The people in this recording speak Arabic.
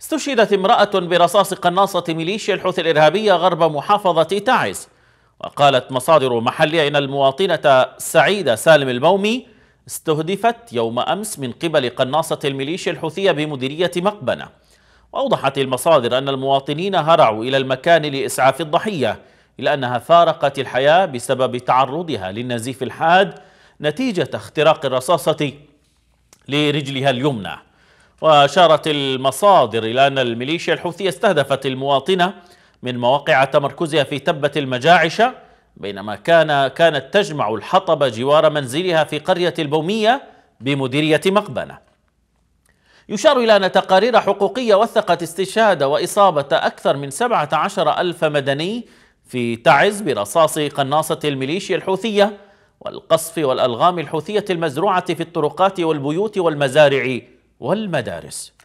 استشهدت امرأة برصاص قناصة ميليشيا الحوثي الإرهابية غرب محافظة تعز وقالت مصادر محلية إن المواطنة سعيدة سالم المومي استهدفت يوم أمس من قبل قناصة الميليشيا الحوثية بمديرية مقبنة وأوضحت المصادر أن المواطنين هرعوا إلى المكان لإسعاف الضحية إلا أنها فارقت الحياة بسبب تعرضها للنزيف الحاد نتيجة اختراق الرصاصة لرجلها اليمنى وأشارت المصادر إلى أن الميليشيا الحوثية استهدفت المواطنة من مواقع تمركزها في تبة المجاعشة بينما كان كانت تجمع الحطب جوار منزلها في قرية البومية بمديرية مقبنة يشار إلى أن تقارير حقوقية وثقت استشهاد وإصابة أكثر من 17 ألف مدني في تعز برصاص قناصة الميليشيا الحوثية والقصف والألغام الحوثية المزروعة في الطرقات والبيوت والمزارع والمدارس